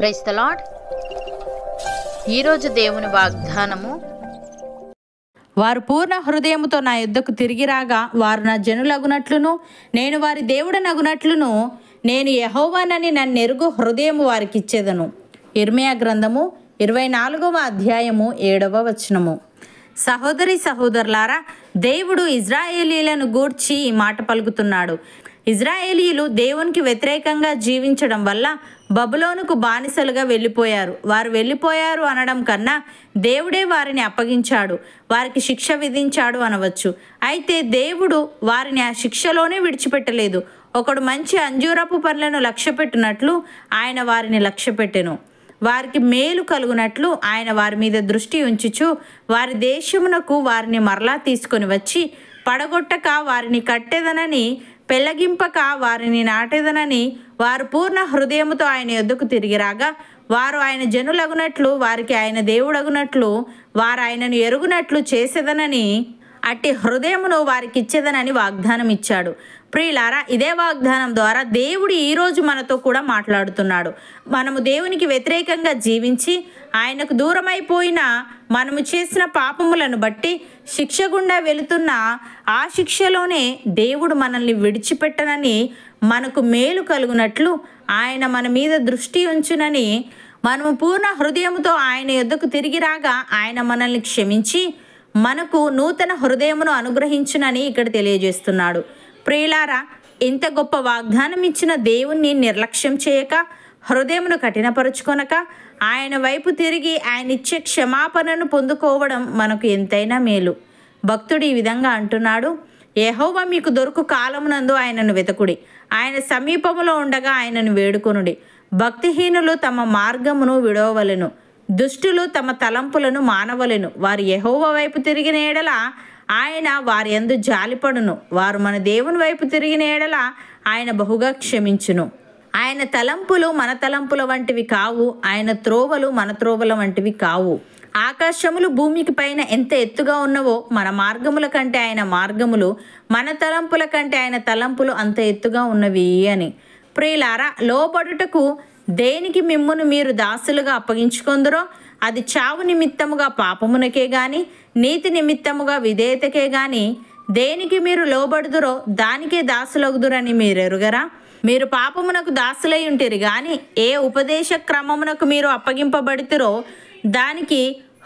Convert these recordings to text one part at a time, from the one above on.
price ఈరోజు దేవుని వాగ్దానము వారు పూర్ణ హృదయముతో నా యుద్ధకు తిరిగి రాగా వారు నా జనులగునట్లును నేను వారి నగునట్లును నేను యహోవానని నన్నెరుగు హృదయము వారికి ఇచ్చేదను ఇర్మయా గ్రంథము ఇరవై నాలుగవ అధ్యాయము ఏడవ వచనము సహోదరి సహోదరులారా దేవుడు ఇజ్రాయేలీలను గూర్చి ఈ మాట పలుకుతున్నాడు ఇజ్రాయేలీలు దేవునికి వ్యతిరేకంగా జీవించడం వల్ల బబులోనుకు బానిసలుగా వెళ్ళిపోయారు వారు వెళ్ళిపోయారు అనడం కన్నా దేవుడే వారిని అప్పగించాడు వారికి శిక్ష విధించాడు అనవచ్చు అయితే దేవుడు వారిని ఆ శిక్షలోనే విడిచిపెట్టలేదు ఒకడు మంచి అంజూరపు పనులను లక్ష్యపెట్టినట్లు ఆయన వారిని లక్ష్యపెట్టెను వారికి మేలు కలుగునట్లు ఆయన వారి మీద దృష్టి ఉంచుచు వారి దేశమునకు వారిని మరలా తీసుకొని వచ్చి పడగొట్టక వారిని కట్టెదనని పెళ్లగింపక వారిని నాటేదనని వారు పూర్ణ హృదయముతో ఆయన ఎద్దుకు తిరిగి రాగా వారు ఆయన జనులగునట్లు వారికి ఆయన దేవుడగునట్లు వారు ఆయనను ఎరుగునట్లు చేసేదనని అట్టి హృదయమును వారికిచ్చేదనని వాగ్దానం ఇచ్చాడు ప్రియులారా ఇదే వాగ్దానం ద్వారా దేవుడు ఈరోజు మనతో కూడా మాట్లాడుతున్నాడు మనము దేవునికి వ్యతిరేకంగా జీవించి ఆయనకు దూరమైపోయిన మనము చేసిన పాపములను బట్టి శిక్ష గుండా వెళుతున్న ఆ శిక్షలోనే దేవుడు మనల్ని విడిచిపెట్టనని మనకు మేలు కలుగునట్లు ఆయన మన మీద దృష్టి ఉంచునని మనము పూర్ణ హృదయంతో ఆయన యొద్దకు తిరిగి రాగా ఆయన మనల్ని క్షమించి మనకు నూతన హృదయమును అనుగ్రహించునని ఇక్కడ తెలియజేస్తున్నాడు ప్రియులారా ఇంత గొప్ప వాగ్దానం ఇచ్చిన దేవుణ్ణి నిర్లక్ష్యం చేయక హృదయమును కఠినపరుచుకొనక ఆయన వైపు తిరిగి ఆయన ఇచ్చే క్షమాపణను పొందుకోవడం మనకు ఎంతైనా మేలు భక్తుడు ఈ విధంగా అంటున్నాడు యహోవ మీకు దొరుకు కాలమునందు ఆయనను వెతకుడి ఆయన సమీపములో ఉండగా ఆయనను వేడుకొనుడి భక్తిహీనులు తమ మార్గమును విడవలను దుష్టులు తమ తలంపులను మానవలను వారు యహోవ వైపు తిరిగిన ఏడల ఆయన వారి ఎందు జాలిపడును వారు మన దేవుని వైపు తిరిగిన ఏడల ఆయన బహుగా క్షమించును ఆయన తలంపులు మన తలంపుల వంటివి కావు ఆయన త్రోవలు మన త్రోవల వంటివి కావు ఆకాశములు భూమికి పైన ఎంత ఎత్తుగా ఉన్నవో మన మార్గముల కంటే ఆయన మార్గములు మన తలంపుల కంటే ఆయన తలంపులు అంత ఎత్తుగా ఉన్నవి అని ప్రియులారా లోబడుటకు దేనికి మిమ్మును మీరు దాసులుగా అప్పగించుకుందరో అది చావు నిమిత్తముగా పాపమునకే గాని నీతి నిమిత్తముగా విధేయతకే గాని దేనికి మీరు లోబడుదురో దానికే దాసులగుదురని మీరు ఎరుగరా మీరు పాపమునకు దాసులై ఉంటారు గాని ఏ ఉపదేశ క్రమమునకు మీరు అప్పగింపబడితురో దానికి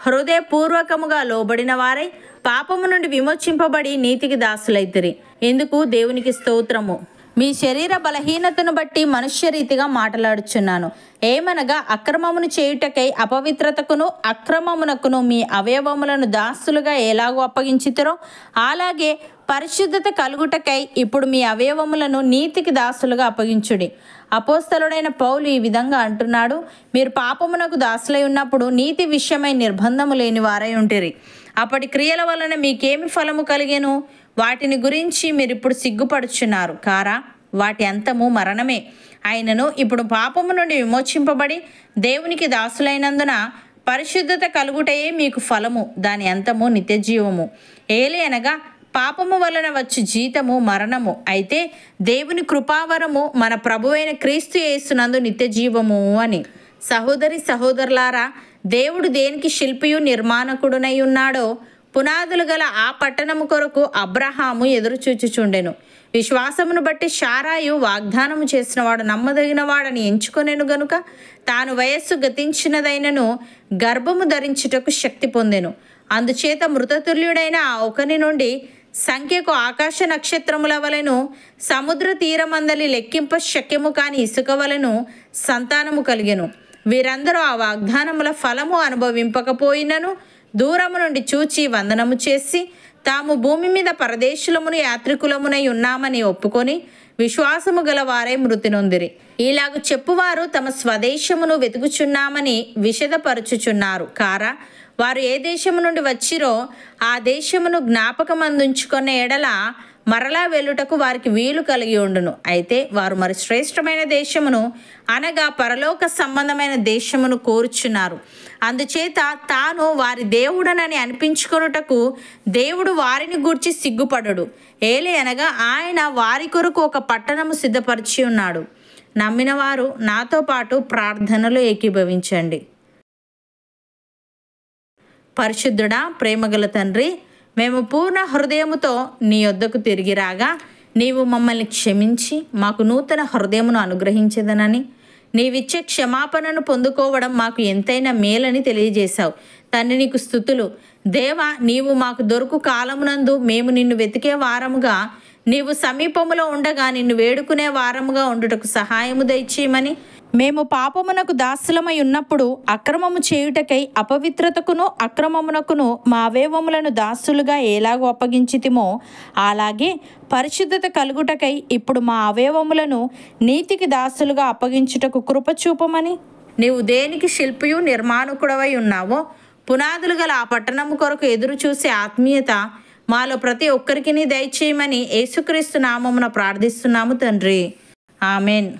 హృదయపూర్వకముగా లోబడిన వారై పాపము నుండి విమోచింపబడి నీతికి దాసులైతురి ఎందుకు దేవునికి స్తోత్రము మీ శరీర బలహీనతను బట్టి మనుష్యరీతిగా మాట్లాడుచున్నాను ఏమనగా అక్రమమును చేయుటకై అపవిత్రతకును అక్రమమునకును మీ అవయవములను దాస్తులుగా ఎలాగో అప్పగించుతారో అలాగే పరిశుద్ధత కలుగుటకై ఇప్పుడు మీ అవయవములను నీతికి దాసులుగా అప్పగించుడి అపోస్తలుడైన పౌలు ఈ విధంగా అంటున్నాడు మీరు పాపమునకు దాసులై ఉన్నప్పుడు నీతి విషయమై నిర్బంధము లేని వారై ఉంటిరి అప్పటి క్రియల వలన మీకేమి ఫలము కలిగేను వాటిని గురించి మీరు ఇప్పుడు సిగ్గుపడుచున్నారు కారా వాటి అంతము మరణమే ఆయనను ఇప్పుడు పాపము నుండి విమోచింపబడి దేవునికి దాసులైనందున పరిశుద్ధత కలుగుటయే మీకు ఫలము దాని అంతము నిత్యజీవము ఏలి అనగా పాపము వలన వచ్చు జీతము మరణము అయితే దేవుని కృపావరము మన ప్రభువైన క్రీస్తు యేసునందు నిత్యజీవము అని సహోదరి సహోదరులారా దేవుడు దేనికి శిల్పియు నిర్మాణకుడునై ఉన్నాడో పునాదులు గల ఆ పట్టణము కొరకు అబ్రహాము ఎదురుచూచుచుండెను విశ్వాసమును బట్టి షారాయు వాగ్దానము చేసినవాడు నమ్మదగినవాడని ఎంచుకొనెను గనుక తాను వయస్సు గతించినదైనను గర్భము ధరించుటకు శక్తి పొందెను అందుచేత మృతతుల్యుడైన ఆ ఒకని నుండి సంఖ్యకు ఆకాశ నక్షత్రముల వలెను సముద్ర తీరమందలి లెక్కింప శక్యము కాని ఇసుక వలెను సంతానము కలిగెను వీరందరూ ఆ వాగ్దానముల ఫలము అనుభవింపకపోయినను దూరము నుండి చూచి వందనము చేసి తాము భూమి మీద పరదేశులమును యాత్రికులమునై ఉన్నామని ఒప్పుకొని విశ్వాసము గలవారే మృతి నొందిరి ఇలాగ చెప్పువారు తమ స్వదేశమును వెతుకుచున్నామని విషదపరుచుచున్నారు కారా వారు ఏ దేశము నుండి వచ్చిరో ఆ దేశమును అందించుకునే ఎడల మరలా వెళ్ళుటకు వారికి వీలు కలిగి ఉండును అయితే వారు మరి శ్రేష్టమైన దేశమును అనగా పరలోక సంబంధమైన దేశమును కోరుచున్నారు అందుచేత తాను వారి దేవుడనని అనిపించుకొనుటకు దేవుడు వారిని గూర్చి సిగ్గుపడడు ఏలే అనగా ఆయన వారి కొరకు ఒక పట్టణము సిద్ధపరిచి ఉన్నాడు నమ్మిన వారు నాతో పాటు ప్రార్థనలు ఏకీభవించండి పరిశుద్ధుడా ప్రేమగల తండ్రి మేము పూర్ణ హృదయముతో నీ యొద్దకు తిరిగి రాగా నీవు మమ్మల్ని క్షమించి మాకు నూతన హృదయమును అనుగ్రహించదనని నీవిచ్చే క్షమాపణను పొందుకోవడం మాకు ఎంతైనా మేలని తెలియజేశావు తండ్రి నీకు స్థుతులు దేవ నీవు మాకు దొరుకు కాలమునందు మేము నిన్ను వెతికే వారముగా నీవు సమీపములో ఉండగా నిన్ను వేడుకునే వారముగా ఉండుటకు సహాయము దయచేయమని మేము పాపమునకు దాసులమై ఉన్నప్పుడు అక్రమము చేయుటకై అపవిత్రతకును అక్రమమునకును మా అవయవములను దాసులుగా ఎలాగో అప్పగించితిమో అలాగే పరిశుద్ధత కలుగుటకై ఇప్పుడు మా అవయవములను నీతికి దాసులుగా అప్పగించుటకు కృపచూపమని నీవు దేనికి శిల్పియు నిర్మాణకుడవై ఉన్నావో పునాదులు గల ఆ పట్టణము కొరకు ఎదురు చూసే ఆత్మీయత మాలో ప్రతి ఒక్కరికి దయచేయమని యేసుక్రీస్తు నామమున ప్రార్థిస్తున్నాము తండ్రి ఆమెన్